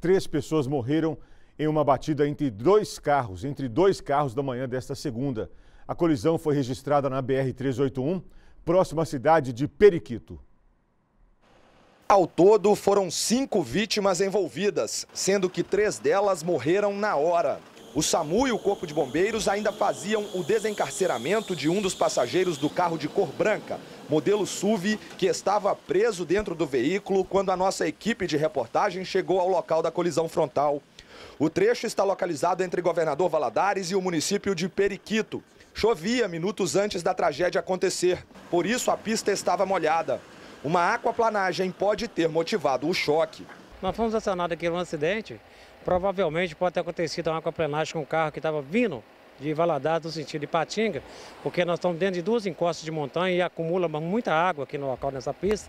três pessoas morreram em uma batida entre dois carros, entre dois carros da manhã desta segunda. A colisão foi registrada na BR-381, próxima à cidade de Periquito. Ao todo, foram cinco vítimas envolvidas, sendo que três delas morreram na hora. O SAMU e o Corpo de Bombeiros ainda faziam o desencarceramento de um dos passageiros do carro de cor branca, modelo SUV, que estava preso dentro do veículo quando a nossa equipe de reportagem chegou ao local da colisão frontal. O trecho está localizado entre Governador Valadares e o município de Periquito. Chovia minutos antes da tragédia acontecer, por isso a pista estava molhada. Uma aquaplanagem pode ter motivado o choque. Nós fomos acionados aqui num acidente Provavelmente pode ter acontecido uma aquaplenagem com um carro que estava vindo de Valadares no sentido de Patinga, porque nós estamos dentro de duas encostas de montanha e acumula muita água aqui no local, nessa pista,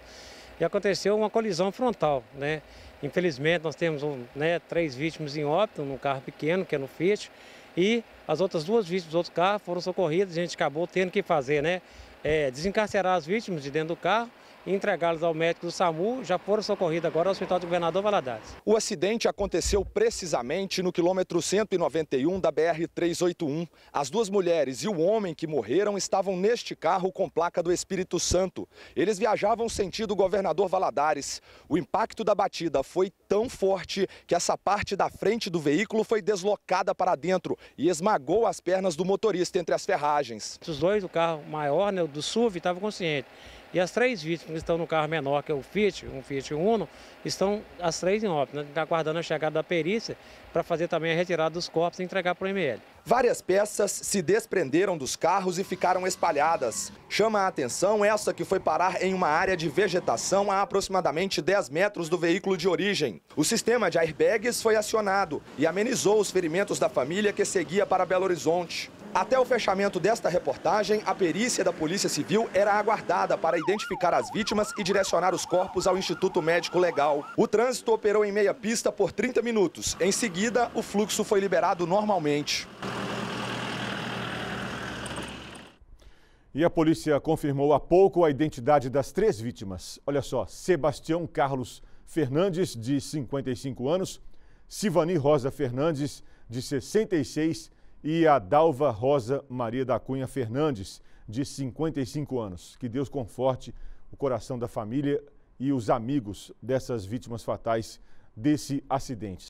e aconteceu uma colisão frontal, né? Infelizmente, nós temos né, três vítimas em óbito, num carro pequeno, que é no Fiat, e as outras duas vítimas do outro carro foram socorridas, a gente acabou tendo que fazer, né? É, desencarcerar as vítimas de dentro do carro e entregá las ao médico do SAMU, já foram socorridas agora ao Hospital do Governador Valadares. O acidente aconteceu precisamente no quilômetro 191 da BR-381. As duas mulheres e o homem que morreram estavam neste carro com placa do Espírito Santo. Eles viajavam sentido Governador Valadares. O impacto da batida foi tão forte que essa parte da frente do veículo foi deslocada para dentro e esmagada esmagou as pernas do motorista entre as ferragens. Os dois, o carro maior, né, do SUV, estavam consciente. E as três vítimas que estão no carro menor, que é o Fiat, um Fiat Uno, estão as três em óbito, né, aguardando a chegada da perícia para fazer também a retirada dos corpos e entregar para o ML. Várias peças se desprenderam dos carros e ficaram espalhadas. Chama a atenção essa que foi parar em uma área de vegetação a aproximadamente 10 metros do veículo de origem. O sistema de airbags foi acionado e amenizou os ferimentos da família que seguia para Belo Horizonte. Até o fechamento desta reportagem, a perícia da Polícia Civil era aguardada para identificar as vítimas e direcionar os corpos ao Instituto Médico Legal. O trânsito operou em meia pista por 30 minutos. Em seguida, o fluxo foi liberado normalmente. E a polícia confirmou há pouco a identidade das três vítimas. Olha só, Sebastião Carlos Fernandes, de 55 anos, Sivani Rosa Fernandes, de 66 e a Dalva Rosa Maria da Cunha Fernandes, de 55 anos. Que Deus conforte o coração da família e os amigos dessas vítimas fatais desse acidente.